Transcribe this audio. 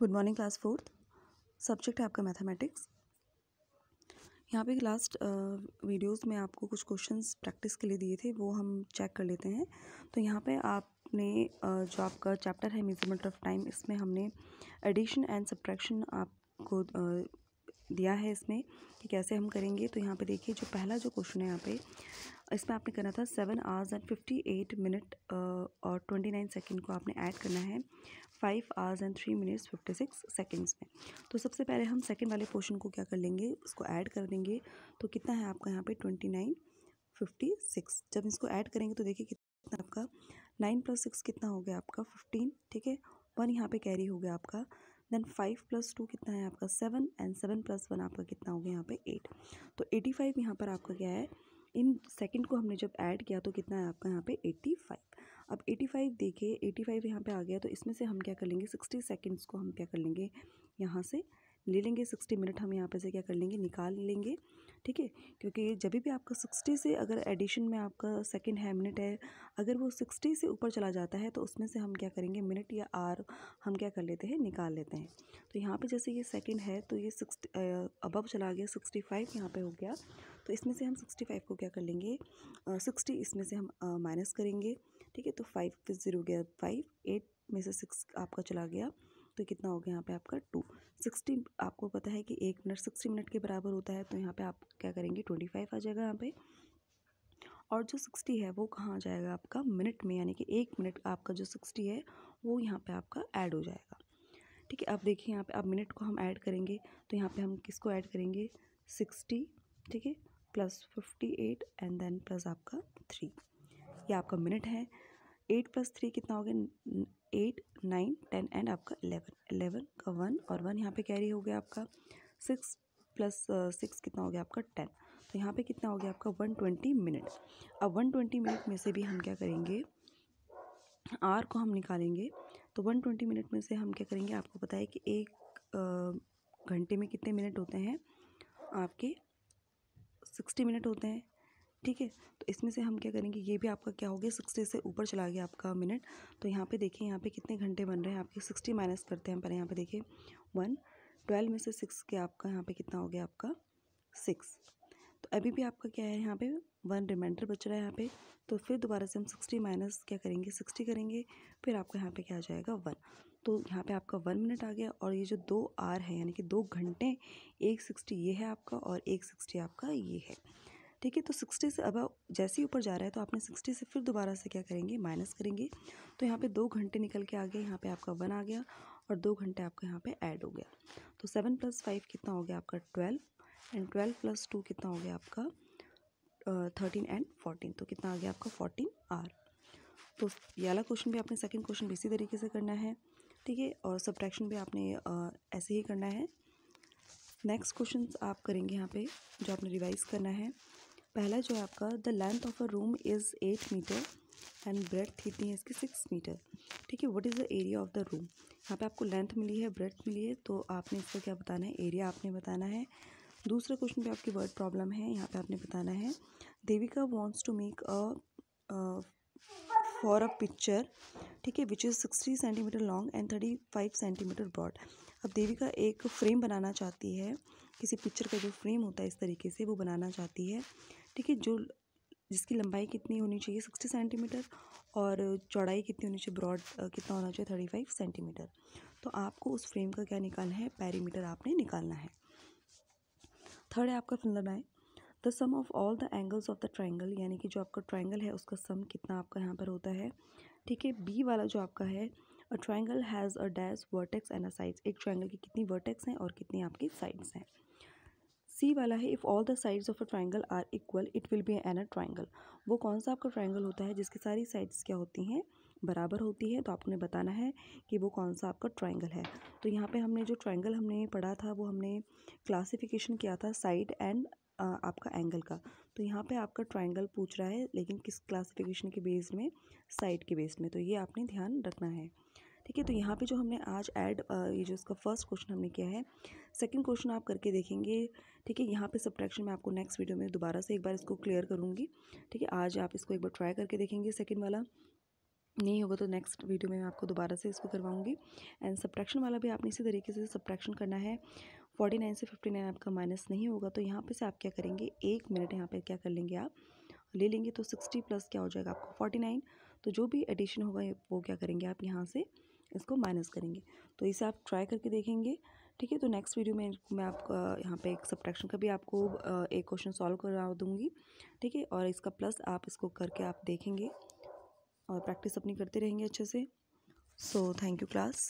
good morning class fourth subject है आपका mathematics यहाँ पे लास्ट वीडियोस में आपको कुछ क्वेश्चंस प्रैक्टिस के लिए दिए थे वो हम चेक कर लेते हैं तो यहाँ पे आपने जो आपका चैप्टर है मेजरमेंट ऑफ टाइम इसमें हमने एडिशन एंड सब्ट्रैक्शन आपको दिया है इसमें कि कैसे हम करेंगे तो यहाँ पे देखिए जो पहला जो क्वेश्चन है यहाँ पे इसमें आपने करना था seven hours and fifty eight minute और ट्वेंटी नाइन सेकेंड को आपने ऐड करना है five hours and three minutes fifty six seconds में तो सबसे पहले हम सेकेंड वाले पोर्शन को क्या कर लेंगे उसको ऐड कर देंगे तो कितना है आपका यहाँ पे ट्वेंटी नाइन फिफ्टी सिक्स जब इसको ऐड करेंगे तो देखिए कितना आपका नाइन प्लस सिक्स कितना हो गया आपका फिफ्टीन ठीक है वन यहाँ पे कैरी हो गया आपका देन फाइव प्लस टू कितना है आपका seven and seven plus one आपका कितना हो गया यहाँ पे एट तो एटी फाइव यहाँ पर आपका क्या है इन सेकंड को हमने जब ऐड किया तो कितना है आपका यहाँ पे एट्टी फाइव अब एटी फाइव देखिए एटी फाइव यहाँ पर आ गया तो इसमें से हम क्या कर लेंगे सिक्सटी सेकेंड्स को हम क्या कर लेंगे यहाँ से ले लेंगे सिक्सटी मिनट हम यहाँ पर से क्या कर लेंगे निकाल लेंगे ठीक है क्योंकि जब भी आपका सिक्सटी से अगर एडिशन में आपका सेकेंड है मिनट है अगर वो सिक्सटी से ऊपर चला जाता है तो उसमें से हम क्या करेंगे मिनट या आर हम क्या कर लेते हैं निकाल लेते हैं तो यहाँ पे जैसे ये सेकेंड है तो ये सिक्स अबव चला गया सिक्सटी फाइव यहाँ पर हो गया तो इसमें से हम सिक्सटी फाइव को क्या कर लेंगे सिक्सटी इसमें से हम माइनस करेंगे ठीक है तो फाइव ज़ीरो गया फाइव एट में से सिक्स आपका चला गया तो कितना हो गया यहाँ पे आपका टू सिक्सटी आपको पता है कि एक मिनट सिक्सटी मिनट के बराबर होता है तो यहाँ पे आप क्या करेंगे ट्वेंटी फाइव आ जाएगा यहाँ पे और जो सिक्सटी है वो कहाँ आ जाएगा आपका मिनट में यानी कि एक मिनट आपका जो सिक्सटी है वो यहाँ पर आपका ऐड हो जाएगा ठीक है अब देखिए यहाँ पर अब मिनट को हम ऐड करेंगे तो यहाँ पर हम किस ऐड करेंगे सिक्सटी ठीक है plus fifty eight and then plus आपका थ्री ये आपका मिनट है एट प्लस थ्री कितना हो गया एट नाइन टेन एंड आपका एलेवन एलेवन का वन और वन यहाँ पे कैरी हो गया आपका सिक्स प्लस सिक्स कितना हो गया आपका टेन तो यहाँ पे कितना हो गया आपका वन ट्वेंटी मिनट अब वन ट्वेंटी मिनट में से भी हम क्या करेंगे आर को हम निकालेंगे तो वन ट्वेंटी मिनट में से हम क्या करेंगे आपको पता है कि एक घंटे में कितने मिनट होते हैं आपके सिक्सटी मिनट होते हैं ठीक है तो इसमें से हम क्या करेंगे ये भी आपका क्या हो गया सिक्सटी से ऊपर चला गया आपका मिनट तो यहाँ पे देखिए यहाँ पे कितने घंटे बन रहे हैं आपके सिक्सटी माइनस करते हैं पहले यहाँ पे देखिए वन ट्वेल्व में से सिक्स के आपका यहाँ पे कितना हो गया आपका सिक्स तो अभी भी आपका क्या है यहाँ पे वन रिमाइंडर बच रहा है यहाँ पे तो फिर दोबारा से हम सिक्सटी माइनस क्या करेंगे सिक्सटी करेंगे फिर आपका यहाँ पे क्या आ जाएगा वन तो यहाँ पे आपका वन मिनट आ गया और ये जो दो आर है यानी कि दो घंटे एक सिक्सटी ये है आपका और एक सिक्सटी आपका ये है ठीक है तो सिक्सटी से अब जैसे ही ऊपर जा रहा है तो आपने सिक्सटी से फिर दोबारा से क्या करेंगे माइनस करेंगे तो यहाँ पे दो घंटे निकल के आ गए यहाँ पे आपका वन आ गया और दो घंटे आपका यहाँ पे ऐड हो गया तो सेवन प्लस फाइव कितना हो गया आपका twelve and twelve plus two कितना हो गया आपका थर्टीन एंड फोर्टीन तो कितना आ गया आपका फोर्टीन आर तो ये वाला क्वेश्चन भी आपने सेकंड क्वेश्चन भी इसी तरीके से करना है ठीक है और सब्ट्रैक्शन भी आपने आ, ऐसे ही करना है नेक्स्ट क्वेश्चन आप करेंगे यहाँ पे जो आपने रिवाइज करना है पहला जो है आपका the length of a room is eight metre and breadth कितनी है इसकी सिक्स मीटर ठीक है what is the area of the room यहाँ पे आपको लेंथ मिली है ब्रेथ मिली है तो आपने इसका क्या बताना है एरिया आपने बताना है दूसरे क्वेश्चन पे आपकी वर्ड प्रॉब्लम है यहाँ पे आपने बताना है Devika wants to make a for a picture ठीक है which is sixty centimetre long and thirty five centimetre broad अब देविका एक फ्रेम बनाना चाहती है किसी पिक्चर का जो फ्रेम होता है इस तरीके से वो बनाना चाहती है ठीक है जो जिसकी लंबाई कितनी होनी चाहिए सिक्सटी सेंटीमीटर और चौड़ाई कितनी होनी चाहिए ब्रॉड कितना होना चाहिए थर्टी फाइव सेंटीमीटर तो आपको उस फ्रेम का क्या निकालना है पैरीमीटर आपने निकालना है थर्ड है आपका फिल्म है the sum of all the angles of the triangle यानी कि जो आपका ट्राइंगल है उसका सम कितना आपका यहाँ पर होता है ठीक है बी वाला जो आपका है a triangle has a dash vertex and a sides एक ट्राइंगल की कितनी वर्टेक्स हैं और कितनी आपकी साइड्स हैं सी वाला है if all the sides of a triangle are equal it will be an a triangle वो कौन सा आपका ट्राइंगल होता है जिसकी सारी साइड्स क्या होती हैं बराबर होती है तो आपने बताना है कि वो कौन सा आपका ट्राइंगल है तो यहाँ पे हमने जो ट्राइंगल हमने पढ़ा था वो हमने क्लासिफिकेशन किया था साइड एंड आपका एंगल का तो यहाँ पे आपका ट्राइंगल पूछ रहा है लेकिन किस क्लासिफिकेशन के बेस में साइड के बेस में तो ये आपने ध्यान रखना है ठीक है तो यहाँ पे जो हमने आज ऐड ये जो इसका फर्स्ट क्वेश्चन हमने किया है सेकंड क्वेश्चन आप करके देखेंगे ठीक है यहाँ पे सब्ट्रैक्शन में आपको नेक्स्ट वीडियो में दोबारा से एक बार इसको क्लियर करूँगी ठीक है आज आप इसको एक बार ट्राई करके देखेंगे सेकेंड वाला नहीं होगा तो नेक्स्ट वीडियो में मैं आपको दोबारा से इसको करवाऊंगी एंड सब्ट्रैक्शन वाला भी आपने इसी तरीके से सब्ट्रैक्शन करना है फोर्टी नाइन से फिफ्टी नाइन आपका माइनस नहीं होगा तो यहाँ पे से आप क्या करेंगे एक मिनट यहाँ पे क्या कर लेंगे आप ले लेंगे तो सिक्सटी प्लस क्या हो जाएगा आपको फोर्टी नाइन तो जो भी एडिशन होगा वो क्या करेंगे आप यहाँ से इसको माइनस करेंगे तो इसे आप ट्राई करके देखेंगे ठीक है तो नेक्स्ट वीडियो में मैं आप यहाँ पे एक सब्ट्रैक्शन का भी आपको एक क्वेश्चन सॉल्व करा दूँगी ठीक है और इसका प्लस आप इसको करके आप देखेंगे और प्रैक्टिस अपनी करते रहेंगे अच्छे से सो थैंक यू क्लास